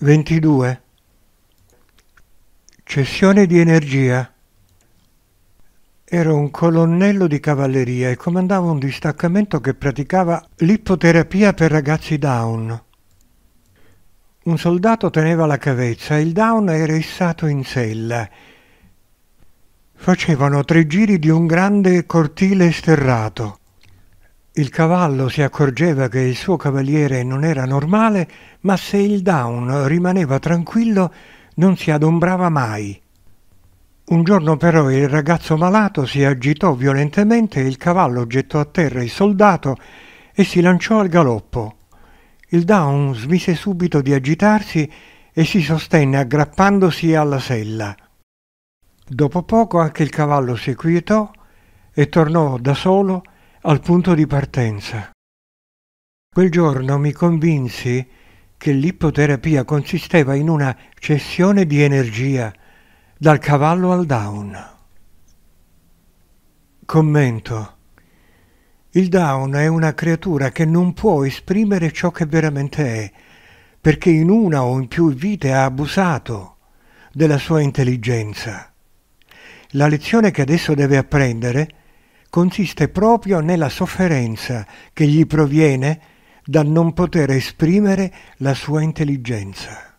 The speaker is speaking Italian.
22. Cessione di energia. Ero un colonnello di cavalleria e comandavo un distaccamento che praticava l'ippoterapia per ragazzi down. Un soldato teneva la cavezza e il down era issato in sella. Facevano tre giri di un grande cortile sterrato. Il cavallo si accorgeva che il suo cavaliere non era normale, ma se il down rimaneva tranquillo non si adombrava mai. Un giorno però il ragazzo malato si agitò violentemente, il cavallo gettò a terra il soldato e si lanciò al galoppo. Il Down smise subito di agitarsi e si sostenne aggrappandosi alla sella. Dopo poco anche il cavallo si quietò e tornò da solo al punto di partenza. Quel giorno mi convinsi che l'ipoterapia consisteva in una cessione di energia dal cavallo al down. Commento. Il down è una creatura che non può esprimere ciò che veramente è, perché in una o in più vite ha abusato della sua intelligenza. La lezione che adesso deve apprendere consiste proprio nella sofferenza che gli proviene dal non poter esprimere la sua intelligenza.